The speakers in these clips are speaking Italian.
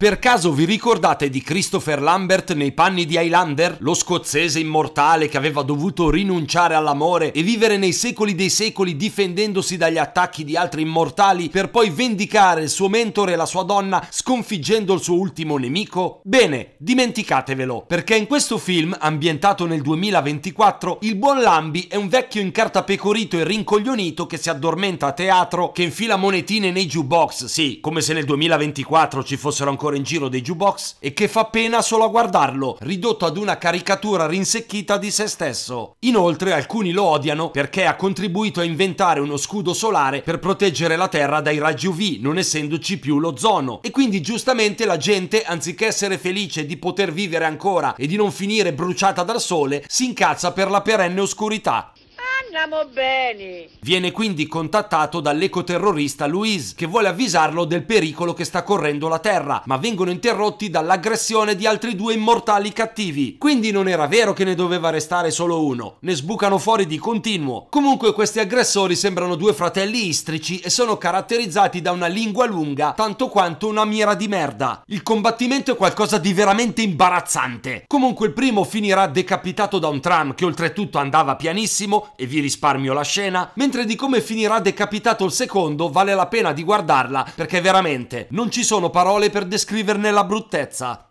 Per caso vi ricordate di Christopher Lambert nei panni di Highlander? Lo scozzese immortale che aveva dovuto rinunciare all'amore e vivere nei secoli dei secoli difendendosi dagli attacchi di altri immortali per poi vendicare il suo mentore e la sua donna sconfiggendo il suo ultimo nemico? Bene, dimenticatevelo, perché in questo film, ambientato nel 2024, il buon Lambi è un vecchio incartapecorito e rincoglionito che si addormenta a teatro, che infila monetine nei jukebox, sì, come se nel 2024 ci fossero ancora ancora in giro dei jukebox e che fa pena solo a guardarlo, ridotto ad una caricatura rinsecchita di se stesso. Inoltre alcuni lo odiano perché ha contribuito a inventare uno scudo solare per proteggere la Terra dai raggi UV, non essendoci più l'ozono. E quindi giustamente la gente, anziché essere felice di poter vivere ancora e di non finire bruciata dal sole, si incazza per la perenne oscurità andiamo bene. Viene quindi contattato dall'ecoterrorista Louise, che vuole avvisarlo del pericolo che sta correndo la Terra, ma vengono interrotti dall'aggressione di altri due immortali cattivi. Quindi non era vero che ne doveva restare solo uno, ne sbucano fuori di continuo. Comunque questi aggressori sembrano due fratelli istrici e sono caratterizzati da una lingua lunga tanto quanto una mira di merda. Il combattimento è qualcosa di veramente imbarazzante. Comunque il primo finirà decapitato da un tram che oltretutto andava pianissimo e vi vi risparmio la scena, mentre di come finirà decapitato il secondo vale la pena di guardarla perché veramente non ci sono parole per descriverne la bruttezza.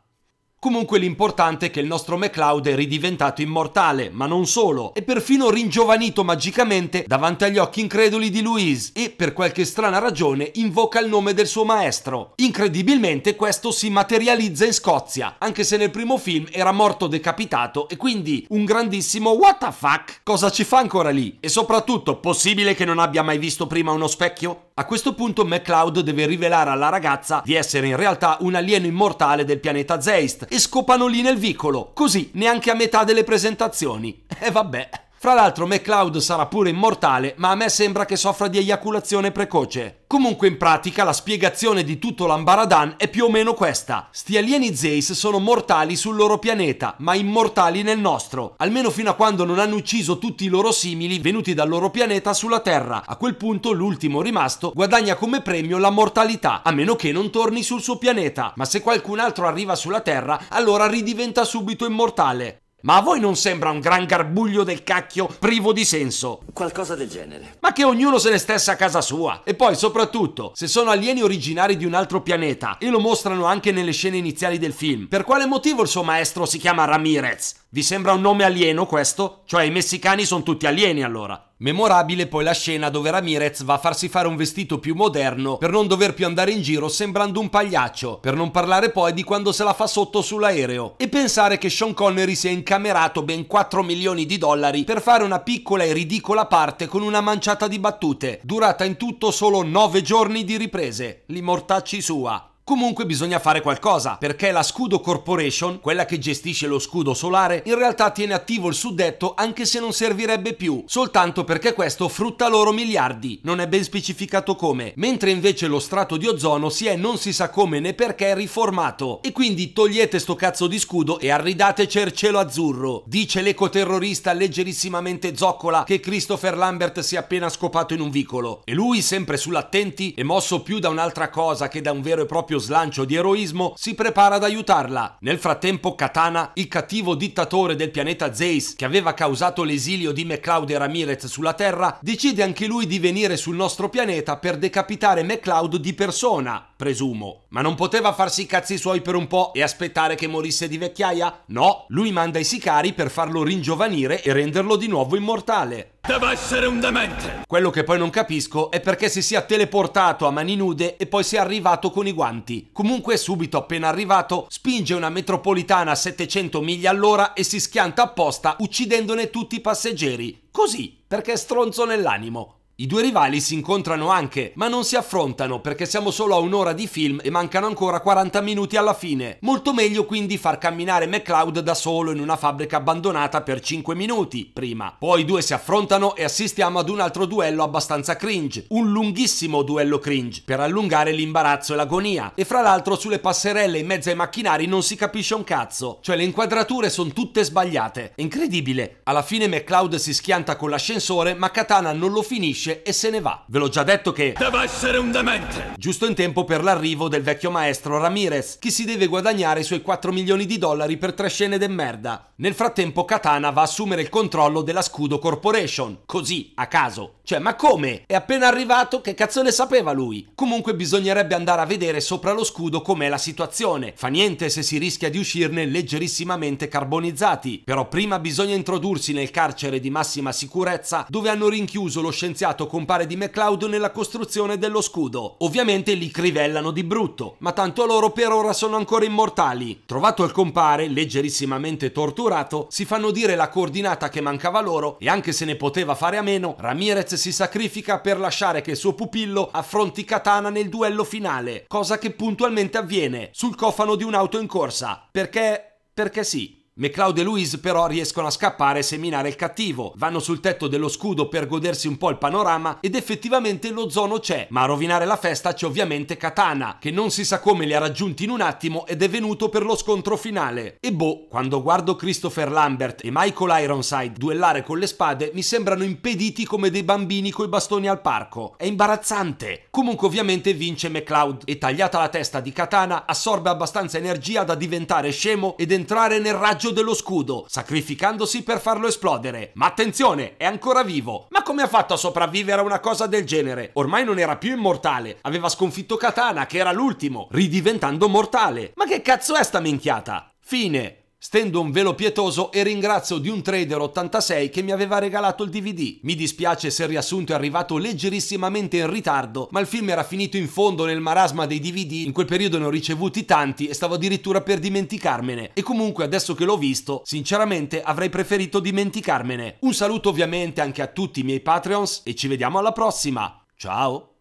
Comunque l'importante è che il nostro MacLeod è ridiventato immortale, ma non solo, è perfino ringiovanito magicamente davanti agli occhi increduli di Louise e, per qualche strana ragione, invoca il nome del suo maestro. Incredibilmente questo si materializza in Scozia, anche se nel primo film era morto decapitato e quindi un grandissimo what the fuck? Cosa ci fa ancora lì? E soprattutto, possibile che non abbia mai visto prima uno specchio? A questo punto MacLeod deve rivelare alla ragazza di essere in realtà un alieno immortale del pianeta Zeist e scopano lì nel vicolo, così neanche a metà delle presentazioni. E eh, vabbè. Fra l'altro McCloud sarà pure immortale, ma a me sembra che soffra di eiaculazione precoce. Comunque in pratica la spiegazione di tutto l'Ambaradan è più o meno questa. Sti alieni Zeis sono mortali sul loro pianeta, ma immortali nel nostro, almeno fino a quando non hanno ucciso tutti i loro simili venuti dal loro pianeta sulla Terra. A quel punto l'ultimo rimasto guadagna come premio la mortalità, a meno che non torni sul suo pianeta. Ma se qualcun altro arriva sulla Terra, allora ridiventa subito immortale. Ma a voi non sembra un gran garbuglio del cacchio privo di senso? Qualcosa del genere. Ma che ognuno se ne stesse a casa sua. E poi, soprattutto, se sono alieni originari di un altro pianeta, e lo mostrano anche nelle scene iniziali del film, per quale motivo il suo maestro si chiama Ramirez? Vi sembra un nome alieno questo? Cioè i messicani sono tutti alieni allora. Memorabile poi la scena dove Ramirez va a farsi fare un vestito più moderno per non dover più andare in giro sembrando un pagliaccio, per non parlare poi di quando se la fa sotto sull'aereo e pensare che Sean Connery si è incamerato ben 4 milioni di dollari per fare una piccola e ridicola parte con una manciata di battute, durata in tutto solo 9 giorni di riprese, l'immortacci sua. Comunque bisogna fare qualcosa, perché la Scudo Corporation, quella che gestisce lo scudo solare, in realtà tiene attivo il suddetto anche se non servirebbe più, soltanto perché questo frutta loro miliardi, non è ben specificato come, mentre invece lo strato di ozono si è non si sa come né perché riformato. E quindi togliete sto cazzo di scudo e arridate il cielo azzurro, dice l'ecoterrorista leggerissimamente zoccola che Christopher Lambert si è appena scopato in un vicolo. E lui, sempre sull'attenti, e mosso più da un'altra cosa che da un vero e proprio doppio slancio di eroismo, si prepara ad aiutarla. Nel frattempo Katana, il cattivo dittatore del pianeta Zeis che aveva causato l'esilio di MacLeod e Ramirez sulla Terra, decide anche lui di venire sul nostro pianeta per decapitare MacLeod di persona, presumo. Ma non poteva farsi i cazzi suoi per un po' e aspettare che morisse di vecchiaia? No, lui manda i sicari per farlo ringiovanire e renderlo di nuovo immortale. Deve essere un demente! Quello che poi non capisco è perché si sia teleportato a mani nude e poi sia arrivato con i guanti. Comunque subito appena arrivato spinge una metropolitana a 700 miglia all'ora e si schianta apposta uccidendone tutti i passeggeri. Così, perché è stronzo nell'animo. I due rivali si incontrano anche, ma non si affrontano perché siamo solo a un'ora di film e mancano ancora 40 minuti alla fine. Molto meglio quindi far camminare McCloud da solo in una fabbrica abbandonata per 5 minuti prima. Poi i due si affrontano e assistiamo ad un altro duello abbastanza cringe, un lunghissimo duello cringe per allungare l'imbarazzo e l'agonia. E fra l'altro sulle passerelle in mezzo ai macchinari non si capisce un cazzo, cioè le inquadrature sono tutte sbagliate. incredibile. Alla fine McCloud si schianta con l'ascensore, ma Katana non lo finisce stupisce e se ne va. Ve l'ho già detto che... Deve essere un demente! Giusto in tempo per l'arrivo del vecchio maestro Ramirez, che si deve guadagnare i suoi 4 milioni di dollari per tre scene de merda. Nel frattempo Katana va a assumere il controllo della Scudo Corporation, così, a caso. Cioè, ma come? È appena arrivato, che cazzo ne sapeva lui? Comunque bisognerebbe andare a vedere sopra lo scudo com'è la situazione. Fa niente se si rischia di uscirne leggerissimamente carbonizzati, però prima bisogna introdursi nel carcere di massima sicurezza dove hanno rinchiuso lo scienziato impiegato compare di McLeod nella costruzione dello scudo. Ovviamente li crivellano di brutto, ma tanto loro per ora sono ancora immortali. Trovato il compare, leggerissimamente torturato, si fanno dire la coordinata che mancava loro e anche se ne poteva fare a meno, Ramirez si sacrifica per lasciare che il suo pupillo affronti Katana nel duello finale, cosa che puntualmente avviene sul cofano di un'auto in corsa, perché... perché sì. McLeod e Louise però riescono a scappare e seminare il cattivo, vanno sul tetto dello scudo per godersi un po' il panorama ed effettivamente lo zono c'è, ma a rovinare la festa c'è ovviamente Katana, che non si sa come li ha raggiunti in un attimo ed è venuto per lo scontro finale. E boh, quando guardo Christopher Lambert e Michael Ironside duellare con le spade mi sembrano impediti come dei bambini coi bastoni al parco. È imbarazzante! Comunque ovviamente vince McLeod e tagliata la testa di Katana assorbe abbastanza energia da diventare scemo ed entrare nel raggio lancio dello scudo, sacrificandosi per farlo esplodere. Ma attenzione, è ancora vivo. Ma come ha fatto a sopravvivere a una cosa del genere? Ormai non era più immortale, aveva sconfitto Katana, che era l'ultimo, ridiventando mortale. Ma che cazzo è sta minchiata? Fine. Stendo un velo pietoso e ringrazio di un trader 86 che mi aveva regalato il DVD. Mi dispiace se il riassunto è arrivato leggerissimamente in ritardo, ma il film era finito in fondo nel marasma dei DVD, in quel periodo ne ho ricevuti tanti e stavo addirittura per dimenticarmene. E comunque adesso che l'ho visto, sinceramente avrei preferito dimenticarmene. Un saluto ovviamente anche a tutti i miei Patreons e ci vediamo alla prossima. Ciao!